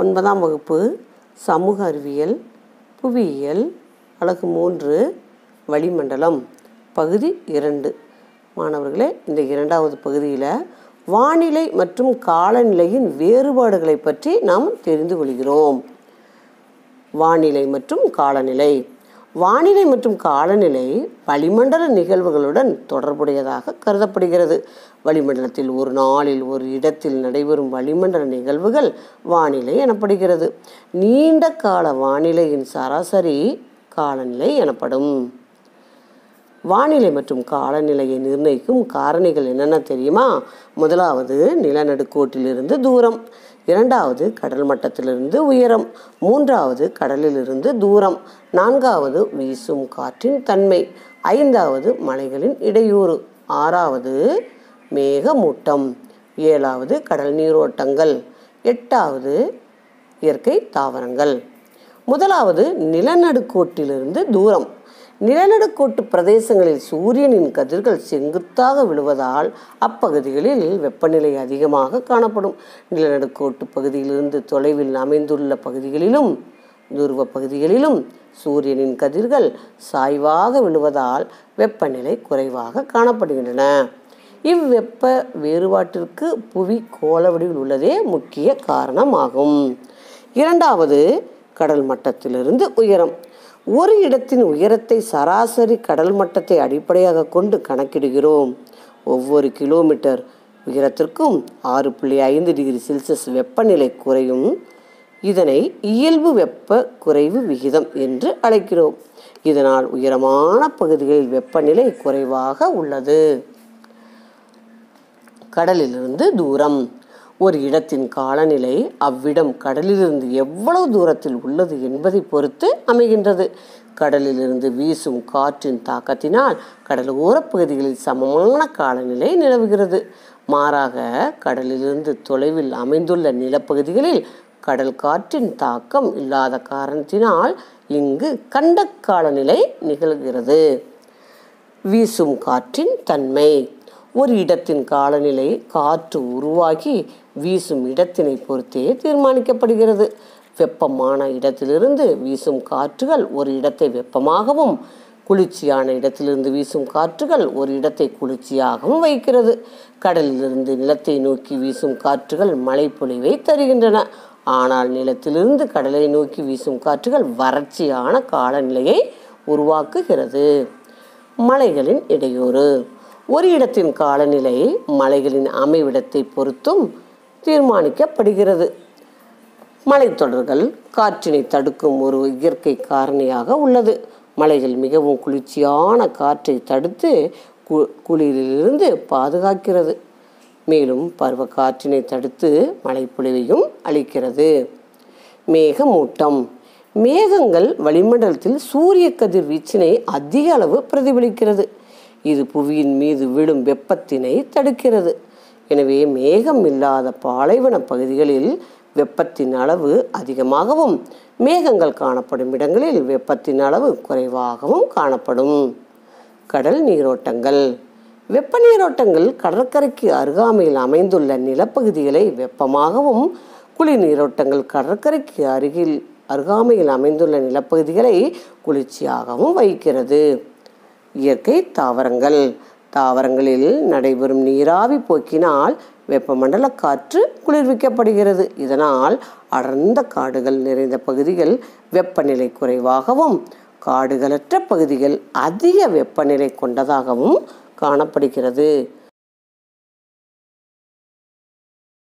ஒன்பதாம் வகுப்பு சமூக அறிவியல் புவியியல் அழகு மூன்று வளிமண்டலம் பகுதி இரண்டு மாணவர்களே இந்த இரண்டாவது பகுதியில் வானிலை மற்றும் காலநிலையின் வேறுபாடுகளை பற்றி நாம் தெரிந்து கொள்கிறோம் வானிலை மற்றும் காலநிலை வானிலை மற்றும் காலநிலை வளிமண்டல நிகழ்வுகளுடன் தொடர்புடையதாக கருதப்படுகிறது வளிமண்டலத்தில் ஒரு நாளில் ஒரு இடத்தில் நடைபெறும் வளிமண்டல நிகழ்வுகள் வானிலை எனப்படுகிறது நீண்ட கால வானிலையின் சராசரி காலநிலை எனப்படும் வானிலை மற்றும் காலநிலையை நிர்ணயிக்கும் காரணிகள் என்னென்ன தெரியுமா முதலாவது நிலநடுக்கோட்டிலிருந்து தூரம் இரண்டாவது கடல் மட்டத்திலிருந்து உயரம் மூன்றாவது கடலிலிருந்து தூரம் நான்காவது வீசும் காற்றின் தன்மை ஐந்தாவது மலைகளின் இடையூறு ஆறாவது மேகமூட்டம் ஏழாவது கடல் நீரோட்டங்கள் எட்டாவது இயற்கை தாவரங்கள் முதலாவது நிலநடுக்கோட்டிலிருந்து தூரம் நிலநடுக்கோட்டு பிரதேசங்களில் சூரியனின் கதிர்கள் செங்குத்தாக விழுவதால் அப்பகுதிகளில் வெப்பநிலை அதிகமாக காணப்படும் நிலநடுக்கோட்டு பகுதியிலிருந்து தொலைவில் அமைந்துள்ள பகுதிகளிலும் துருவ பகுதிகளிலும் சூரியனின் கதிர்கள் சாய்வாக விழுவதால் வெப்பநிலை குறைவாக காணப்படுகின்றன இவ்வெப்ப வேறுபாட்டிற்கு புவி வடிவில் உள்ளதே முக்கிய காரணமாகும் இரண்டாவது கடல் மட்டத்திலிருந்து உயரம் ஒரு இடத்தின் உயரத்தை சராசரி கடல் மட்டத்தை அடிப்படையாக கொண்டு கணக்கிடுகிறோம் ஒவ்வொரு கிலோமீட்டர் உயரத்திற்கும் ஆறு புள்ளி ஐந்து டிகிரி செல்சியஸ் வெப்பநிலை குறையும் இதனை இயல்பு வெப்ப குறைவு விகிதம் என்று அழைக்கிறோம் இதனால் உயரமான பகுதிகளில் வெப்பநிலை குறைவாக உள்ளது கடலிலிருந்து தூரம் ஒரு இடத்தின் காலநிலை அவ்விடம் கடலிலிருந்து எவ்வளவு தூரத்தில் உள்ளது என்பதை பொறுத்து அமைகின்றது கடலிலிருந்து வீசும் காற்றின் தாக்கத்தினால் கடலோர பகுதிகளில் சமமான காலநிலை நிலவுகிறது மாறாக கடலிலிருந்து தொலைவில் அமைந்துள்ள நிலப்பகுதிகளில் கடல் காற்றின் தாக்கம் இல்லாத காரணத்தினால் இங்கு கண்ட காலநிலை நிகழ்கிறது வீசும் காற்றின் தன்மை ஒரு இடத்தின் காலநிலை காற்று உருவாக்கி வீசும் இடத்தினை பொறுத்தே தீர்மானிக்கப்படுகிறது வெப்பமான இடத்திலிருந்து வீசும் காற்றுகள் ஒரு இடத்தை வெப்பமாகவும் குளிர்ச்சியான இடத்திலிருந்து வீசும் காற்றுகள் ஒரு இடத்தை குளிர்ச்சியாகவும் வைக்கிறது கடலிலிருந்து நிலத்தை நோக்கி வீசும் காற்றுகள் மழை பொழிவை தருகின்றன ஆனால் நிலத்திலிருந்து கடலை நோக்கி வீசும் காற்றுகள் வறட்சியான காலநிலையை உருவாக்குகிறது மலைகளின் இடையூறு ஒரு இடத்தின் காலநிலை மலைகளின் அமைவிடத்தை பொறுத்தும் தீர்மானிக்கப்படுகிறது மலைத்தொடர்கள் காற்றினை தடுக்கும் ஒரு இயற்கை காரணியாக உள்ளது மலைகள் மிகவும் குளிர்ச்சியான காற்றை தடுத்து கு குளிரிலிருந்து பாதுகாக்கிறது மேலும் பருவ காற்றினை தடுத்து மழைப்பொழிவையும் அளிக்கிறது மேகமூட்டம் மேகங்கள் வளிமண்டலத்தில் சூரிய வீச்சினை அதிக அளவு பிரதிபலிக்கிறது இது புவியின் மீது விழும் வெப்பத்தினை தடுக்கிறது எனவே மேகம் இல்லாத பாலைவன பகுதிகளில் வெப்பத்தின் அளவு அதிகமாகவும் மேகங்கள் காணப்படும் இடங்களில் வெப்பத்தின் அளவு குறைவாகவும் காணப்படும் கடல் நீரோட்டங்கள் வெப்ப நீரோட்டங்கள் கடற்கரைக்கு அருகாமையில் அமைந்துள்ள நிலப்பகுதிகளை வெப்பமாகவும் குளிர் நீரோட்டங்கள் கடற்கரைக்கு அருகில் அருகாமையில் அமைந்துள்ள நிலப்பகுதிகளை குளிர்ச்சியாகவும் வைக்கிறது இயற்கை தாவரங்கள் தாவரங்களில் நடைபெறும் நீராவி போக்கினால் வெப்பமண்டல காற்று குளிர்விக்கப்படுகிறது இதனால் அடர்ந்த காடுகள் நிறைந்த பகுதிகள் வெப்பநிலை குறைவாகவும் காடுகளற்ற பகுதிகள் அதிக வெப்பநிலை கொண்டதாகவும் காணப்படுகிறது